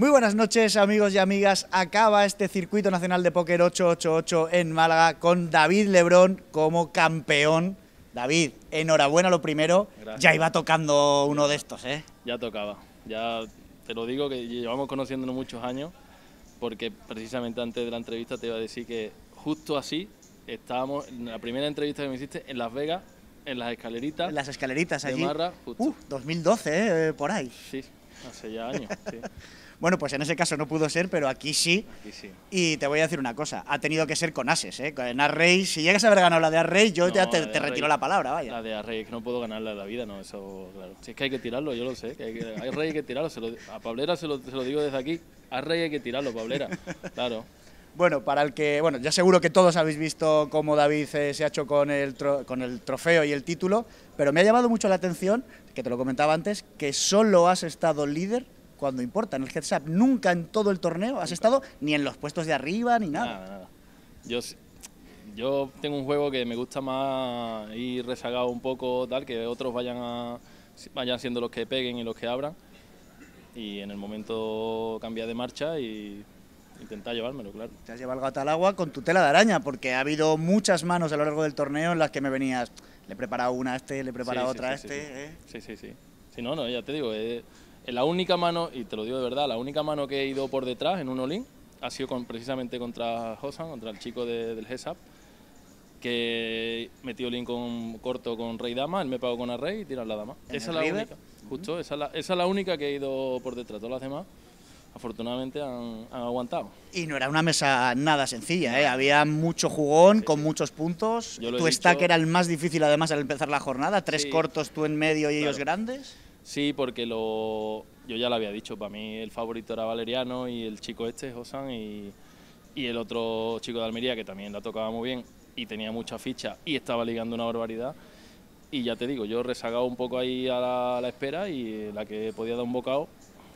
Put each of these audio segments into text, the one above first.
Muy buenas noches amigos y amigas, acaba este circuito nacional de póker 888 en Málaga con David Lebrón como campeón. David, enhorabuena lo primero, ya iba tocando uno de estos, ¿eh? Ya tocaba, ya te lo digo que llevamos conociéndonos muchos años porque precisamente antes de la entrevista te iba a decir que justo así estábamos en la primera entrevista que me hiciste en Las Vegas, en las escaleritas. En las escaleritas allí. De Marra, Uh, 2012, eh, por ahí. Sí, Hace ya años, Bueno, pues en ese caso no pudo ser, pero aquí sí. Y te voy a decir una cosa, ha tenido que ser con ases, ¿eh? Con si llegas a haber ganado la de Arrey, yo te, retiro la palabra, vaya. La de Arrey, es que no puedo ganarla de la vida, no, eso, claro. Si es que hay que tirarlo, yo lo sé, que hay, que, que tirarlo, se lo, a Pablera se lo, digo desde aquí, Array hay que tirarlo, Pablera, claro. Bueno, para el que, bueno, ya seguro que todos habéis visto cómo David eh, se ha hecho con el, con el trofeo y el título, pero me ha llamado mucho la atención, que te lo comentaba antes, que solo has estado líder cuando importa en el heads up. Nunca en todo el torneo has estado ni en los puestos de arriba ni nada. nada, nada. Yo, yo tengo un juego que me gusta más ir rezagado un poco, tal, que otros vayan, a, vayan siendo los que peguen y los que abran. Y en el momento cambia de marcha y Intentar llevármelo, claro. Te has llevado el gato al agua con tu tela de araña, porque ha habido muchas manos a lo largo del torneo en las que me venías. Le he preparado una a este, le he preparado otra a este. ¿eh? Sí, sí, sí, Si no, no, ya te digo, es eh, eh, la única mano, y te lo digo de verdad, la única mano que he ido por detrás en un Olin ha sido con, precisamente contra Hosan, contra el chico del Hesap, que metió Olin con corto con Rey Dama, él me pagó con la Rey y a la Dama. Esa es la, única, justo, esa, es la, esa es la única que he ido por detrás, todas las demás afortunadamente han, aguantado. Y no era una mesa nada sencilla, ¿eh? había mucho jugón con muchos puntos. Tu stack era el más difícil además al empezar la jornada, tres cortos tú en medio y ellos grandes. Sí, porque lo, yo ya lo había dicho, para mí el favorito era Valeriano y el chico este, Josan, y, y el otro chico de Almería que también la tocaba muy bien y tenía mucha ficha y estaba ligando una barbaridad. Y ya te digo, yo rezagaba un poco ahí a la, espera y la que podía dar un bocado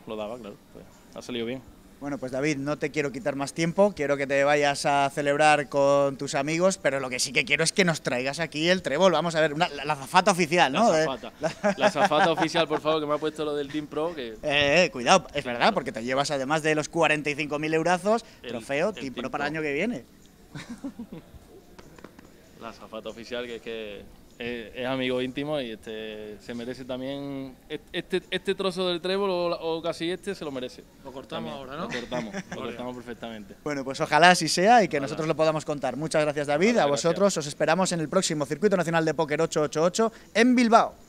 lo daba, claro. Pues ha salido bien. Bueno, pues David, no te quiero quitar más tiempo, quiero que te vayas a celebrar con tus amigos, pero lo que sí que quiero es que nos traigas aquí el trébol, vamos a ver, la, zafata oficial, ¿no? La eh, zafata, la... zafata oficial, por favor, que me ha puesto lo del Team Pro. Eh, eh, cuidado, es verdad, porque te llevas además de los 45.000 eurazos, trofeo, el Team, para el año que viene. La zafata oficial, que es que eh, es amigo íntimo y este se merece también. Este, este, trozo del trébol o, casi este se lo merece. Lo cortamos ahora, ¿no? Lo cortamos, lo cortamos perfectamente. Bueno, pues ojalá así sea y que nosotros lo podamos contar. Muchas gracias, David. A vosotros os esperamos en el próximo Circuito Nacional de Póker 888 en Bilbao.